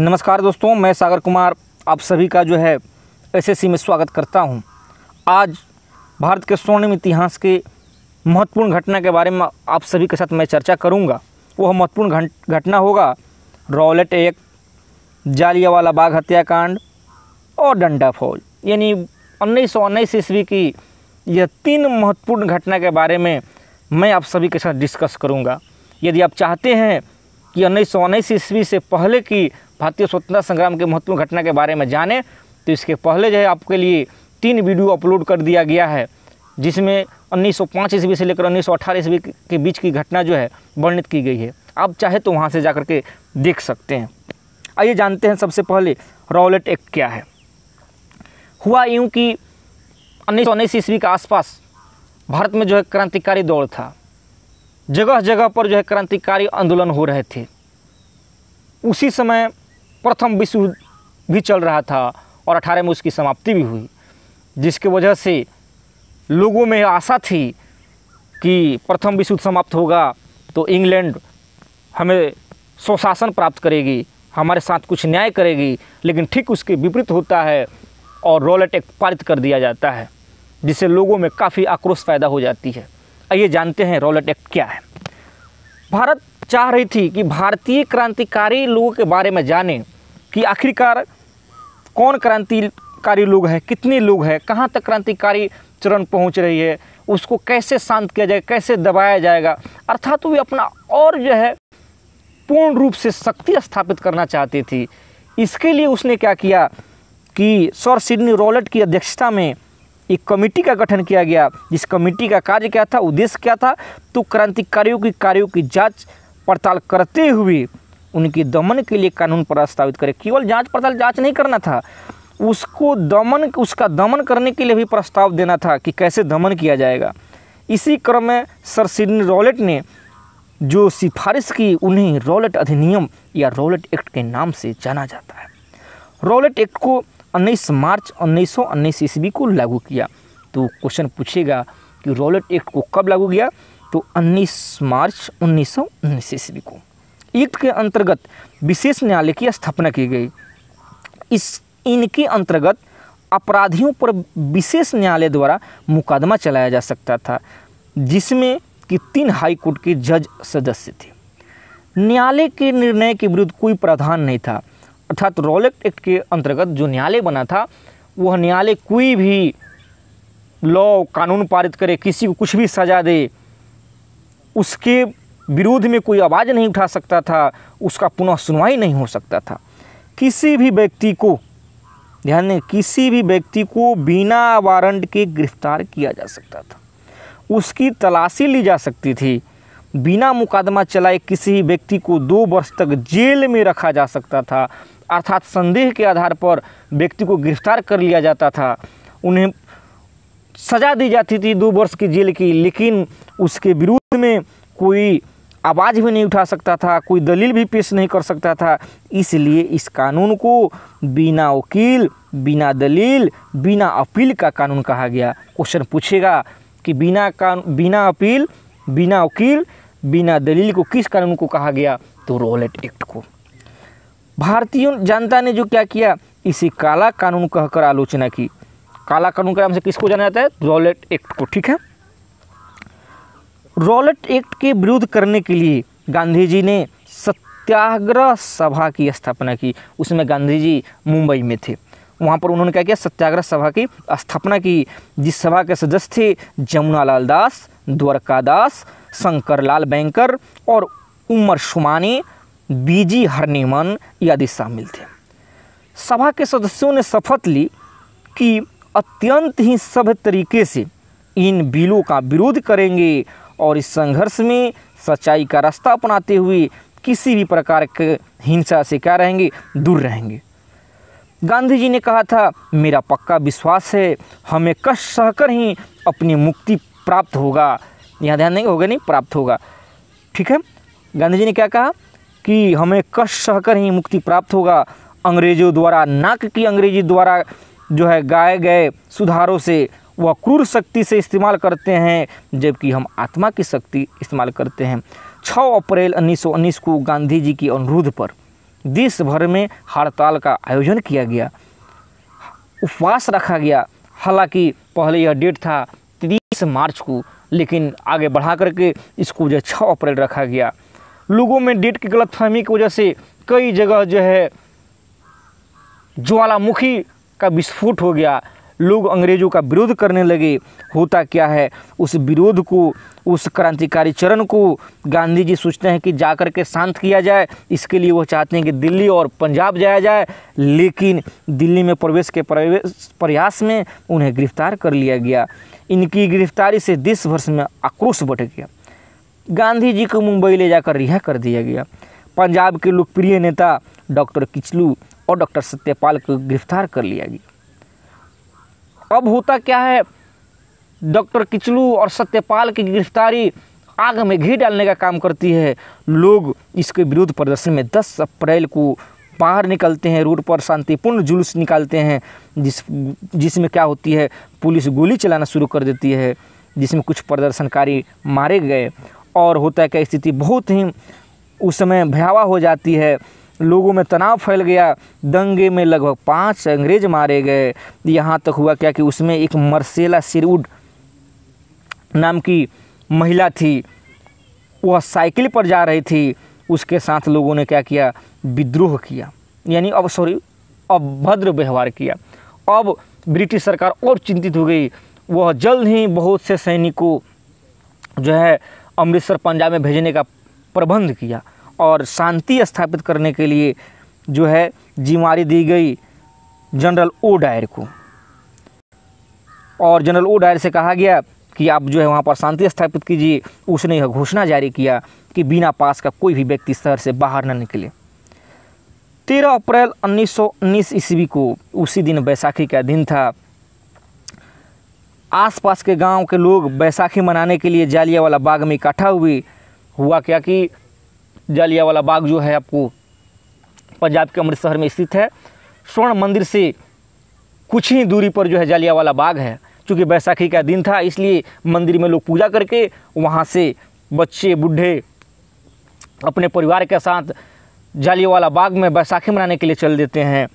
नमस्कार दोस्तों मैं सागर कुमार आप सभी का जो है एसएससी में स्वागत करता हूं आज भारत के स्वर्णिम इतिहास के महत्वपूर्ण घटना के बारे में आप सभी के साथ मैं चर्चा करूंगा वह महत्वपूर्ण घटना होगा रॉलेट एक्ट जालियावाला बाग हत्याकांड और डंडा फौज यानी उन्नीस सौ उन्नीस ईस्वी की यह तीन महत्वपूर्ण घटना के बारे में मैं आप सभी के साथ डिस्कस करूँगा यदि आप चाहते हैं कि उन्नीस सौ उन्नीस ईस्वी से पहले की भारतीय स्वतंत्रता संग्राम के महत्वपूर्ण घटना के बारे में जानें तो इसके पहले जो है आपके लिए तीन वीडियो अपलोड कर दिया गया है जिसमें 1905 ईस्वी से लेकर 1918 ईस्वी के बीच की घटना जो है वर्णित की गई है आप चाहे तो वहाँ से जा के देख सकते हैं आइए जानते हैं सबसे पहले रॉलेट एक्ट क्या है हुआ यूँ कि उन्नीस ईस्वी के आसपास भारत में जो है क्रांतिकारी दौर था जगह जगह पर जो है क्रांतिकारी आंदोलन हो रहे थे उसी समय प्रथम विश्व युद्ध भी चल रहा था और अठारह में उसकी समाप्ति भी हुई जिसके वजह से लोगों में आशा थी कि प्रथम विश्व युद्ध समाप्त होगा तो इंग्लैंड हमें स्वशासन प्राप्त करेगी हमारे साथ कुछ न्याय करेगी लेकिन ठीक उसके विपरीत होता है और रॉलेट एक्ट पारित कर दिया जाता है जिससे लोगों में काफ़ी आक्रोश पैदा हो जाती है आइए जानते हैं रॉलेट एक्ट क्या है भारत चाह रही थी कि भारतीय क्रांतिकारी लोगों के बारे में जाने कि आखिरकार कौन क्रांतिकारी लोग हैं कितने लोग हैं कहाँ तक क्रांतिकारी चरण पहुँच रही है उसको कैसे शांत किया जाएगा कैसे दबाया जाएगा अर्थात वे अपना और जो है पूर्ण रूप से शक्ति स्थापित करना चाहती थी इसके लिए उसने क्या किया कि सर सिडनी रॉलेट की अध्यक्षता में एक कमेटी का गठन किया गया जिस कमेटी का कार्य क्या था उद्देश्य क्या था तो क्रांतिकारियों की कार्यों की जांच पड़ताल करते हुए उनके दमन के लिए कानून प्रस्तावित करे केवल जांच पड़ताल जांच नहीं करना था उसको दमन उसका दमन करने के लिए भी प्रस्ताव देना था कि कैसे दमन किया जाएगा इसी क्रम में सर सिडनी रॉलेट ने जो सिफारिश की उन्हें रॉलेट अधिनियम या रॉलेट एक्ट के नाम से जाना जाता है रॉलेट एक्ट को उन्नीस मार्च उन्नीस सौ ईस्वी को लागू किया तो क्वेश्चन पूछेगा कि रॉलेट एक्ट को कब लागू किया तो 19 मार्च उन्नीस सौ ईस्वी को एक्ट के अंतर्गत विशेष न्यायालय की स्थापना की गई इस इनके अंतर्गत अपराधियों पर विशेष न्यायालय द्वारा मुकदमा चलाया जा सकता था जिसमें कि तीन हाई कोर्ट के जज सदस्य थे न्यायालय के निर्णय के विरुद्ध कोई प्रावधान नहीं था अर्थात रॉलेक्ट एक्ट के अंतर्गत जो न्यायालय बना था वह न्यायालय कोई भी लॉ कानून पारित करे किसी को कुछ भी सजा दे उसके विरोध में कोई आवाज़ नहीं उठा सकता था उसका पुनः सुनवाई नहीं हो सकता था किसी भी व्यक्ति को ध्यान दें किसी भी व्यक्ति को बिना वारंट के गिरफ्तार किया जा सकता था उसकी तलाशी ली जा सकती थी बिना मुकदमा चलाए किसी व्यक्ति को दो वर्ष तक जेल में रखा जा सकता था अर्थात संदेह के आधार पर व्यक्ति को गिरफ्तार कर लिया जाता था उन्हें सज़ा दी जाती थी दो वर्ष की जेल की लेकिन उसके विरुद्ध में कोई आवाज़ भी नहीं उठा सकता था कोई दलील भी पेश नहीं कर सकता था इसलिए इस कानून को बिना वकील बिना दलील बिना अपील का कानून कहा गया क्वेश्चन पूछेगा कि बिना कान बिना अपील बिना वकील बिना दलील को किस कानून को कहा गया तो रोलेट एक्ट को भारतीय जनता ने जो क्या किया इसे काला कानून कहकर आलोचना की काला कानून के नाम से किसको जाना जाता है रॉलेट एक्ट को ठीक है रॉलेट एक्ट के विरोध करने के लिए गांधी जी ने सत्याग्रह सभा की स्थापना की उसमें गांधी जी मुंबई में थे वहाँ पर उन्होंने क्या किया सत्याग्रह सभा की स्थापना की जिस सभा के सदस्य थे जमुनालाल दास द्वारका दास शंकर लाल बैंकर और उमर शुमानी बीजी हरनीमन आदि शामिल थे सभा के सदस्यों ने शपथ ली कि अत्यंत ही सभ्य तरीके से इन बिलों का विरोध करेंगे और इस संघर्ष में सच्चाई का रास्ता अपनाते हुए किसी भी प्रकार के हिंसा से क्या रहेंगे दूर रहेंगे गांधी जी ने कहा था मेरा पक्का विश्वास है हमें कष्ट सहकर ही अपनी मुक्ति प्राप्त होगा यहाँ ध्यान नहीं होगा नहीं प्राप्त होगा ठीक है गांधी जी ने क्या कहा कि हमें कष्ट सहकर ही मुक्ति प्राप्त होगा अंग्रेज़ों द्वारा नाक की अंग्रेजी द्वारा जो है गाए गए सुधारों से वह क्रूर शक्ति से इस्तेमाल करते हैं जबकि हम आत्मा की शक्ति इस्तेमाल करते हैं 6 अप्रैल उन्नीस को गांधी जी के अनुरोध पर देश भर में हड़ताल का आयोजन किया गया उपवास रखा गया हालांकि पहले यह डेट था तीस मार्च को लेकिन आगे बढ़ा करके इसको जो है छः अप्रैल रखा गया लोगों में डेट की गलतफहमी की वजह से कई जगह जो है ज्वालामुखी का विस्फोट हो गया लोग अंग्रेज़ों का विरोध करने लगे होता क्या है उस विरोध को उस क्रांतिकारी चरण को गांधी जी सोचते हैं कि जा कर के शांत किया जाए इसके लिए वह चाहते हैं कि दिल्ली और पंजाब जाया जाए लेकिन दिल्ली में प्रवेश के प्रयास में उन्हें गिरफ्तार कर लिया गया इनकी गिरफ्तारी से देश भर में आक्रोश बढ़ गया गांधी जी को मुंबई ले जाकर रिहा कर दिया गया पंजाब के लोकप्रिय नेता डॉक्टर किचलू और डॉक्टर सत्यपाल को गिरफ्तार कर लिया गया अब होता क्या है डॉक्टर किचलू और सत्यपाल की गिरफ्तारी आग में घी डालने का काम करती है लोग इसके विरुद्ध प्रदर्शन में 10 अप्रैल को बाहर निकलते हैं रोड पर शांतिपूर्ण जुलूस निकालते हैं जिस जिसमें क्या होती है पुलिस गोली चलाना शुरू कर देती है जिसमें कुछ प्रदर्शनकारी मारे गए और होता है क्या स्थिति बहुत ही उस समय भयावह हो जाती है लोगों में तनाव फैल गया दंगे में लगभग पाँच अंग्रेज मारे गए यहाँ तक हुआ क्या कि उसमें एक मर्सेला सिरूड नाम की महिला थी वह साइकिल पर जा रही थी उसके साथ लोगों ने क्या किया विद्रोह किया यानी अब सॉरी अभद्र व्यवहार किया अब ब्रिटिश सरकार और चिंतित हो गई वह जल्द ही बहुत से सैनिकों जो है अमृतसर पंजाब में भेजने का प्रबंध किया और शांति स्थापित करने के लिए जो है जिम्मेवारी दी गई जनरल ओ डायर को और जनरल ओ डायर से कहा गया कि आप जो है वहाँ पर शांति स्थापित कीजिए उसने यह घोषणा जारी किया कि बिना पास का कोई भी व्यक्ति शहर से बाहर न निकले तेरह अप्रैल उन्नीस सौ उन्नीस ईस्वी को उसी दिन बैसाखी का दिन था आसपास के गांव के लोग बैसाखी मनाने के लिए जालियावाला बाग में इकट्ठा हुए हुआ क्या कि जालिया वाला बाग जो है आपको पंजाब के अमृतसर में स्थित है स्वर्ण मंदिर से कुछ ही दूरी पर जो है वाला बाग है चूँकि बैसाखी का दिन था इसलिए मंदिर में लोग पूजा करके वहाँ से बच्चे बूढ़े अपने परिवार के साथ जालियावाला बाग में बैसाखी मनाने के लिए चल देते हैं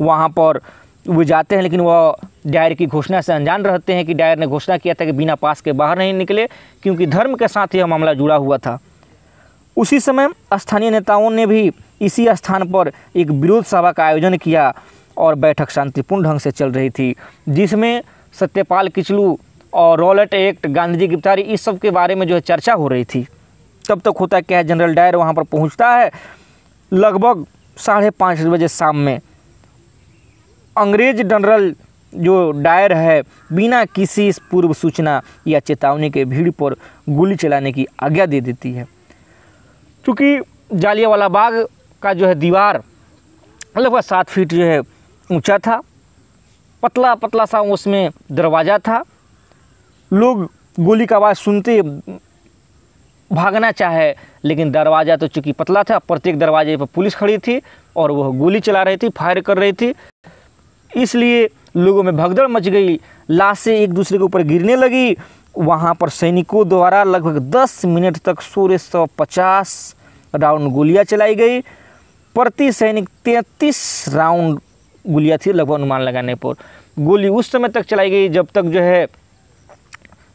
वहाँ पर वे जाते हैं लेकिन वह डायर की घोषणा से अनजान रहते हैं कि डायर ने घोषणा किया था कि बिना पास के बाहर नहीं निकले क्योंकि धर्म के साथ यह मामला जुड़ा हुआ था उसी समय स्थानीय नेताओं ने भी इसी स्थान पर एक विरोध सभा का आयोजन किया और बैठक शांतिपूर्ण ढंग से चल रही थी जिसमें सत्यपाल किचलू और रॉलेट एक्ट गांधी जी गिरफ्तारी इस सब के बारे में जो है चर्चा हो रही थी तब तक होता क्या है जनरल डायर वहाँ पर पहुँचता है लगभग साढ़े पाँच बजे शाम में अंग्रेज जनरल जो डायर है बिना किसी पूर्व सूचना या चेतावनी के भीड़ पर गोली चलाने की आज्ञा दे देती है चूँकि जालियावाला बाग का जो है दीवार लगभग सात फीट जो है ऊंचा था पतला पतला सा उसमें दरवाज़ा था लोग गोली का आवाज़ सुनते भागना चाहे लेकिन दरवाज़ा तो चूँकि पतला था प्रत्येक दरवाजे पर पुलिस खड़ी थी और वह गोली चला रही थी फायर कर रही थी इसलिए लोगों में भगदड़ मच गई लाशें एक दूसरे के ऊपर गिरने लगी वहाँ पर सैनिकों द्वारा लगभग 10 मिनट तक सोलह सौ पचास राउंड गोलियां चलाई गई प्रति सैनिक तैंतीस राउंड गोलियां थी लगभग अनुमान लगाने पर गोली उस समय तक चलाई गई जब तक जो है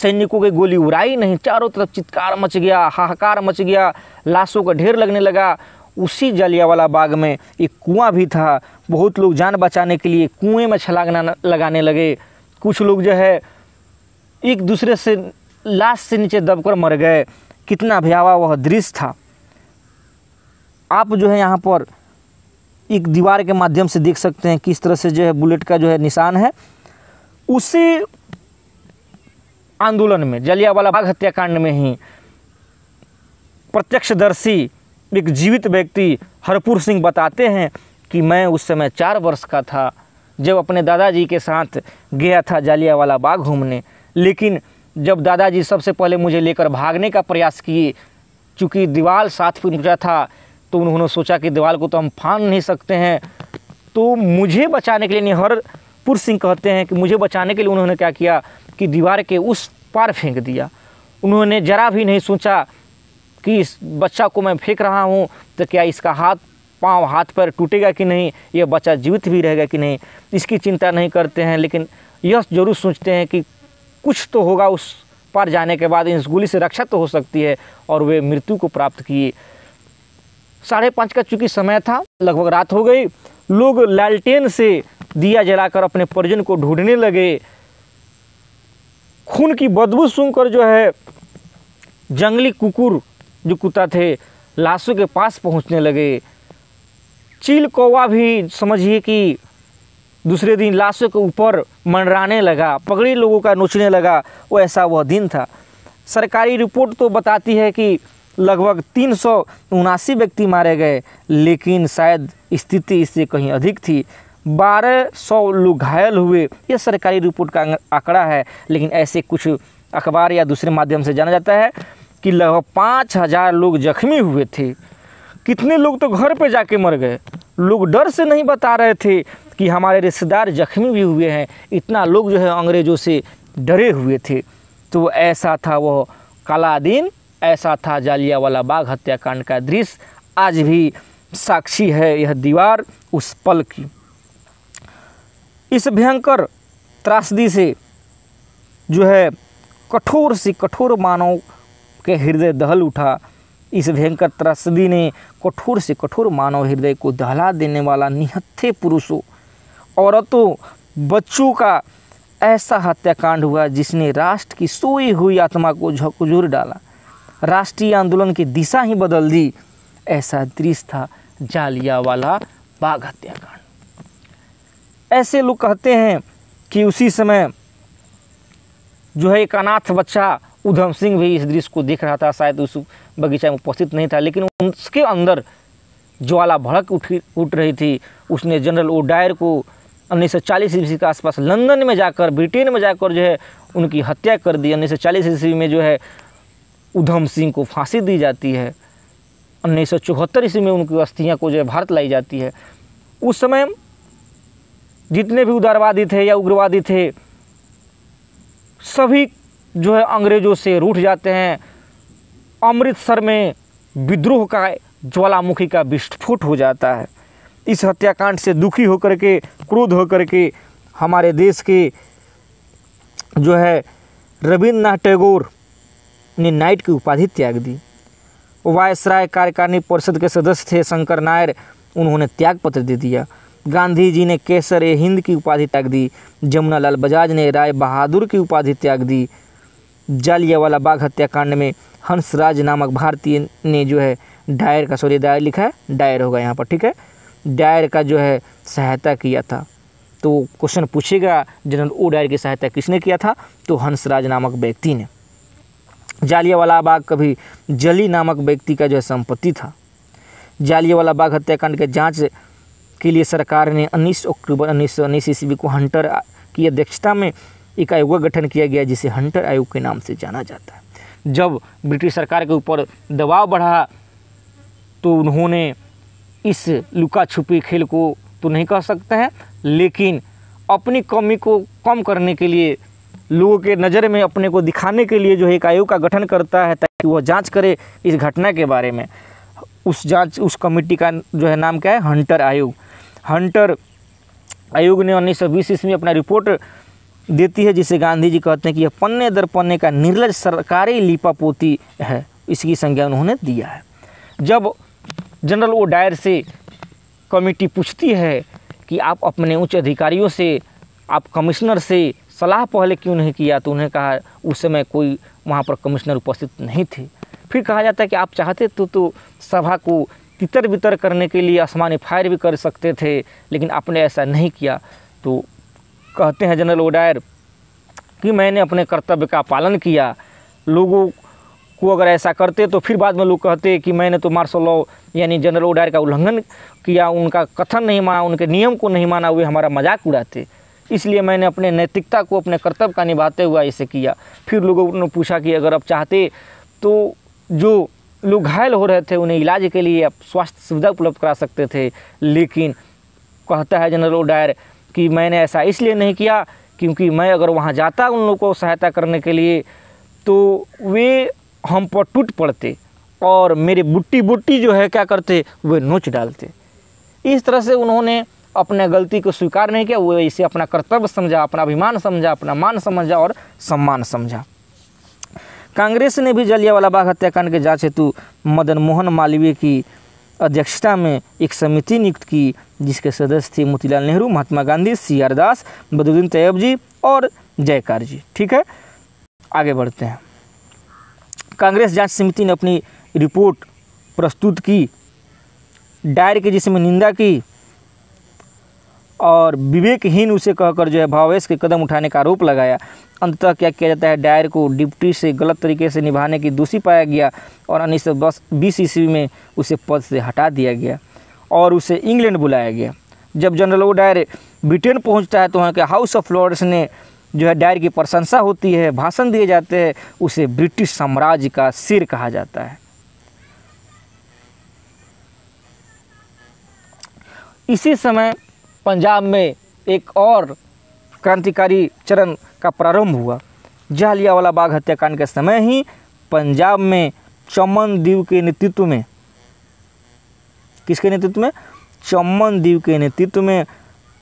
सैनिकों की गोली उड़ाई नहीं चारों तरफ चित्कार मच गया हाहाकार मच गया लाशों का ढेर लगने लगा उसी जलियावाला बाग में एक कुआं भी था बहुत लोग जान बचाने के लिए कुएं में छलांग लगाने लगे कुछ लोग जो है एक दूसरे से लाश से नीचे दबकर मर गए कितना भयावह वह दृश्य था आप जो है यहाँ पर एक दीवार के माध्यम से देख सकते हैं किस तरह से जो है बुलेट का जो है निशान है उसी आंदोलन में जलियावाला बाग हत्याकांड में ही प्रत्यक्षदर्शी एक जीवित व्यक्ति हरपुर सिंह बताते हैं कि मैं उस समय चार वर्ष का था जब अपने दादाजी के साथ गया था जालियावाला बाग घूमने लेकिन जब दादाजी सबसे पहले मुझे लेकर भागने का प्रयास किए चूँकि दीवार साथ फिर ऊँचा था तो उन्होंने सोचा कि दीवार को तो हम फान नहीं सकते हैं तो मुझे बचाने के लिए निहरपुर सिंह कहते हैं कि मुझे बचाने के लिए उन्होंने क्या किया कि दीवार के उस पार फेंक दिया उन्होंने ज़रा भी नहीं सोचा कि इस बच्चा को मैं फेंक रहा हूँ तो क्या इसका हाथ पाँव हाथ पर टूटेगा कि नहीं यह बच्चा जीवित भी रहेगा कि नहीं इसकी चिंता नहीं करते हैं लेकिन यह जरूर सोचते हैं कि कुछ तो होगा उस पार जाने के बाद इस गोली से रक्षा तो हो सकती है और वे मृत्यु को प्राप्त किए साढ़े पाँच का चूँकि समय था लगभग रात हो गई लोग लालटेन से दिया जलाकर अपने परिजन को ढूंढने लगे खून की बदबू सुनकर जो है जंगली कुकुर जो कुत्ता थे लाशों के पास पहुंचने लगे चील कौवा भी समझिए कि दूसरे दिन लाशों के ऊपर मंडराने लगा पगड़ी लोगों का नोचने लगा वो ऐसा वह दिन था सरकारी रिपोर्ट तो बताती है कि लगभग तीन सौ उनासी व्यक्ति मारे गए लेकिन शायद स्थिति इससे कहीं अधिक थी बारह सौ लोग घायल हुए यह सरकारी रिपोर्ट का आंकड़ा है लेकिन ऐसे कुछ अखबार या दूसरे माध्यम से जाना जाता है कि लगभग पाँच हज़ार लोग जख्मी हुए थे कितने लोग तो घर पे जाके मर गए लोग डर से नहीं बता रहे थे कि हमारे रिश्तेदार जख्मी भी हुए हैं इतना लोग जो है अंग्रेज़ों से डरे हुए थे तो ऐसा था वह काला दिन ऐसा था जालियावाला बाग हत्याकांड का दृश्य आज भी साक्षी है यह दीवार उस पल की इस भयंकर त्रासदी से जो है कठोर से कठोर मानव के हृदय दहल उठा इस भयंकर त्रासदी ने कठोर से कठोर मानव हृदय को दहला देने वाला निहत्थे पुरुषों औरतों बच्चों का ऐसा हत्याकांड हुआ जिसने राष्ट्र की सोई हुई आत्मा को झकझोर डाला राष्ट्रीय आंदोलन की दिशा ही बदल दी ऐसा दृश्य था जालिया वाला बाघ हत्याकांड ऐसे लोग कहते हैं कि उसी समय जो है एक अनाथ बच्चा उधम सिंह भी इस दृश्य को देख रहा था शायद उस बगीचा में उपस्थित नहीं था लेकिन उसके अंदर ज्वाला भड़क उठ उठ रही थी उसने जनरल ओ डायर को उन्नीस सौ चालीस ईस्वी के आसपास लंदन में जाकर ब्रिटेन में जाकर जो है उनकी हत्या कर दी उन्नीस सौ चालीस ईस्वी में जो है उधम सिंह को फांसी दी जाती है उन्नीस सौ चौहत्तर ईस्वी में उनकी अस्थियाँ को जो है भारत लाई जाती है उस समय जितने भी उदारवादी थे या उग्रवादी थे सभी जो है अंग्रेज़ों से रूठ जाते हैं अमृतसर में विद्रोह का ज्वालामुखी का विस्फोट हो जाता है इस हत्याकांड से दुखी होकर के क्रोध होकर के हमारे देश के जो है रविन्द्रनाथ टैगोर ने नाइट की उपाधि त्याग दी वायसराय कार्यकारिणी परिषद के सदस्य थे शंकर नायर उन्होंने त्यागपत्र दे दिया गांधी जी ने केसर ए हिंद की उपाधि त्याग दी जमुना लाल बजाज ने राय बहादुर की उपाधि त्याग दी जालियावाला बाग हत्याकांड में हंसराज नामक भारतीय ने जो है डायर का सॉरी डायर लिखा है डायर होगा यहाँ पर ठीक है डायर का जो है सहायता किया था तो क्वेश्चन पूछेगा जनरल ओ डायर की सहायता किसने किया था तो हंसराज नामक व्यक्ति ने जालियावाला बाग कभी जली नामक व्यक्ति का जो है संपत्ति था जालियावाला बाग हत्याकांड के जांच के लिए सरकार ने 19 अक्टूबर उन्नीस सौ ईस्वी को हंटर की अध्यक्षता में एक आयोग का गठन किया गया जिसे हंटर आयोग के नाम से जाना जाता है जब ब्रिटिश सरकार के ऊपर दबाव बढ़ा तो उन्होंने इस लुका छुपी खेल को तो नहीं कह सकते हैं लेकिन अपनी कमी को कम करने के लिए लोगों के नज़र में अपने को दिखाने के लिए जो है एक आयोग का गठन करता है ताकि वह जांच करे इस घटना के बारे में उस जांच उस कमेटी का जो है नाम क्या है हंटर आयोग हंटर आयोग ने उन्नीस सौ बीस ईस्वी में अपना रिपोर्ट देती है जिसे गांधी जी कहते हैं कि यह पन्ने दर पन्ने का निर्लज सरकारी लिपापोती है इसकी संज्ञा उन्होंने दिया है जब जनरल ओ डायर से कमेटी पूछती है कि आप अपने उच्च अधिकारियों से आप कमिश्नर से सलाह पहले क्यों नहीं किया तो उन्हें कहा उस समय कोई वहाँ पर कमिश्नर उपस्थित नहीं थे फिर कहा जाता है कि आप चाहते तो तो सभा को तितर बितर करने के लिए आसमानी फायर भी कर सकते थे लेकिन आपने ऐसा नहीं किया तो कहते हैं जनरल ओडायर कि मैंने अपने कर्तव्य का पालन किया लोगों को अगर ऐसा करते तो फिर बाद में लोग कहते कि मैंने तो मार्शल लॉ यानी जनरल ओडायर का उल्लंघन किया उनका कथन नहीं माना उनके नियम को नहीं माना वे हमारा मजाक उड़ाते इसलिए मैंने अपने नैतिकता को अपने कर्तव्य का निभाते हुए इसे किया फिर लोगों ने पूछा कि अगर आप चाहते तो जो लोग घायल हो रहे थे उन्हें इलाज के लिए आप स्वास्थ्य सुविधा उपलब्ध करा सकते थे लेकिन कहता है जनरल ओडायर कि मैंने ऐसा इसलिए नहीं किया क्योंकि मैं अगर वहाँ जाता उन लोगों को सहायता करने के लिए तो वे हम पर टूट पड़ते और मेरे बुट्टी बुट्टी जो है क्या करते वे नोच डालते इस तरह से उन्होंने अपने गलती को स्वीकार नहीं किया वो इसे अपना कर्तव्य समझा अपना अभिमान समझा अपना मान समझा और सम्मान समझा कांग्रेस ने भी जलियावाला बाग हत्याकांड के जांच हेतु मदन मोहन मालवीय की अध्यक्षता में एक समिति नियुक्त की जिसके सदस्य थे Motilal Nehru Mahatma Gandhi C R Das Badruddin Tyabji और जयकार जी ठीक है आगे बढ़ते हैं कांग्रेस जांच समिति ने अपनी रिपोर्ट प्रस्तुत की डायर की जिसमें निंदा की और विवेकहीन उसे कहकर जो है भावेश के कदम उठाने का आरोप लगाया अंततः क्या किया जाता है डायर को डिप्टी से गलत तरीके से निभाने की दोषी पाया गया और उन्नीस सौ दस बीस ईस्वी में उसे पद से हटा दिया गया और उसे इंग्लैंड बुलाया गया जब जनरल ओ डायर ब्रिटेन पहुंचता है तो वहाँ के हाउस ऑफ लॉर्ड्स ने जो है डायर की प्रशंसा होती है भाषण दिए जाते हैं उसे ब्रिटिश साम्राज्य का सिर कहा जाता है इसी समय पंजाब में एक और क्रांतिकारी चरण का प्रारंभ हुआ वाला बाग हत्याकांड के समय ही पंजाब में चमन दीव के नेतृत्व में किसके नेतृत्व में चमन दीव के नेतृत्व में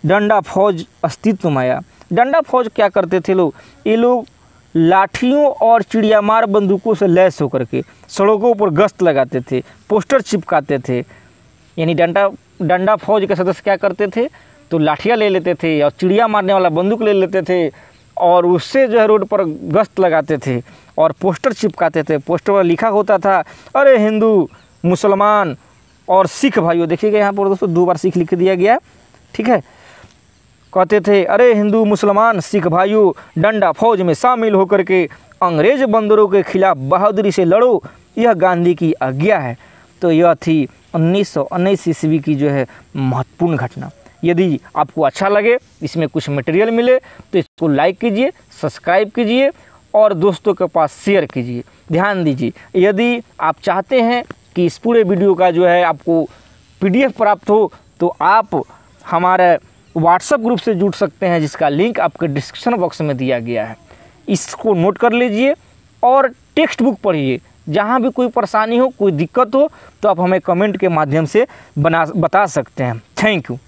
डंडा फौज अस्तित्व में आया डंडा फौज क्या करते थे लोग ये लोग लाठियों और चिड़ियामार बंदूकों से लैस होकर के सड़कों पर गश्त लगाते थे पोस्टर चिपकाते थे यानी डंडा डंडा फौज के सदस्य क्या करते थे तो लाठियाँ ले लेते थे और चिड़िया मारने वाला बंदूक ले लेते थे और उससे जो है रोड पर गश्त लगाते थे और पोस्टर चिपकाते थे पोस्टर पर लिखा होता था अरे हिंदू मुसलमान और सिख भाइयों देखिएगा यहाँ पर दोस्तों दो बार सिख लिख दिया गया ठीक है कहते थे अरे हिंदू मुसलमान सिख भाइयों डंडा फौज में शामिल होकर के अंग्रेज बंदरों के खिलाफ बहादुरी से लड़ो यह गांधी की आज्ञा है तो यह थी उन्नीस सौ ईस्वी की जो है महत्वपूर्ण घटना यदि आपको अच्छा लगे इसमें कुछ मटेरियल मिले तो इसको लाइक कीजिए सब्सक्राइब कीजिए और दोस्तों के पास शेयर कीजिए ध्यान दीजिए यदि आप चाहते हैं कि इस पूरे वीडियो का जो है आपको पी प्राप्त हो तो आप हमारे व्हाट्सएप ग्रुप से जुड़ सकते हैं जिसका लिंक आपके डिस्क्रिप्शन बॉक्स में दिया गया है इसको नोट कर लीजिए और टेक्स्ट बुक पढ़िए जहाँ भी कोई परेशानी हो कोई दिक्कत हो तो आप हमें कमेंट के माध्यम से बना बता सकते हैं थैंक यू